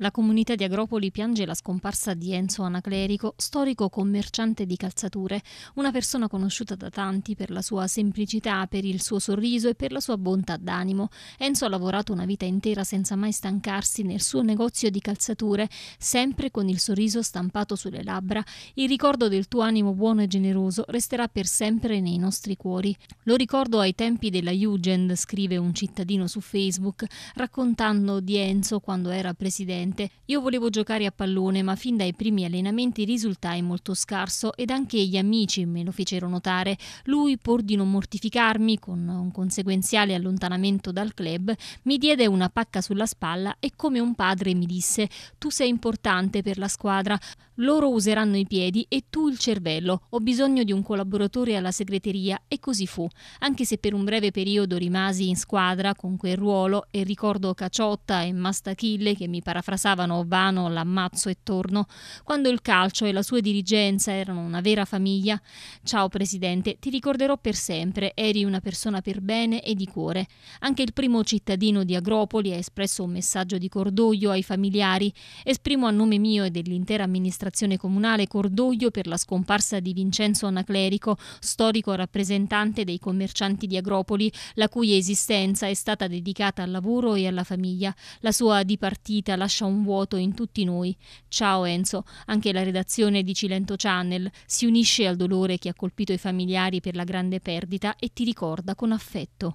La comunità di Agropoli piange la scomparsa di Enzo Anaclerico, storico commerciante di calzature, una persona conosciuta da tanti per la sua semplicità, per il suo sorriso e per la sua bontà d'animo. Enzo ha lavorato una vita intera senza mai stancarsi nel suo negozio di calzature, sempre con il sorriso stampato sulle labbra. Il ricordo del tuo animo buono e generoso resterà per sempre nei nostri cuori. Lo ricordo ai tempi della Jugend, scrive un cittadino su Facebook, raccontando di Enzo quando era presidente divertente. Io volevo giocare a pallone, ma fin dai primi allenamenti risultai molto scarso ed anche gli amici me lo fecero notare. Lui, pur di non mortificarmi con un conseguenziale allontanamento dal club, mi diede una pacca sulla spalla e come un padre mi disse: "Tu sei importante per la squadra. Loro useranno i piedi e tu il cervello. Ho bisogno di un collaboratore alla segreteria" e così fu. Anche se per un breve periodo rimasi in squadra con quel ruolo e ricordo Caciotta e Mastachille che mi parafrasavano parafrasavano vano l'ammazzo e torno, quando il calcio e la sua dirigenza erano una vera famiglia. Ciao Presidente, ti ricorderò per sempre, eri una persona per bene e di cuore. Anche il primo cittadino di Agropoli ha espresso un messaggio di cordoglio ai familiari. Esprimo a nome mio e dell'intera amministrazione comunale cordoglio per la scomparsa di Vincenzo Anaclerico, storico rappresentante dei commercianti di Agropoli, la cui esistenza è stata dedicata al lavoro e alla famiglia. La sua dipartita lasciò un vuoto in tutti noi. Ciao Enzo, anche la redazione di Cilento Channel si unisce al dolore che ha colpito i familiari per la grande perdita e ti ricorda con affetto.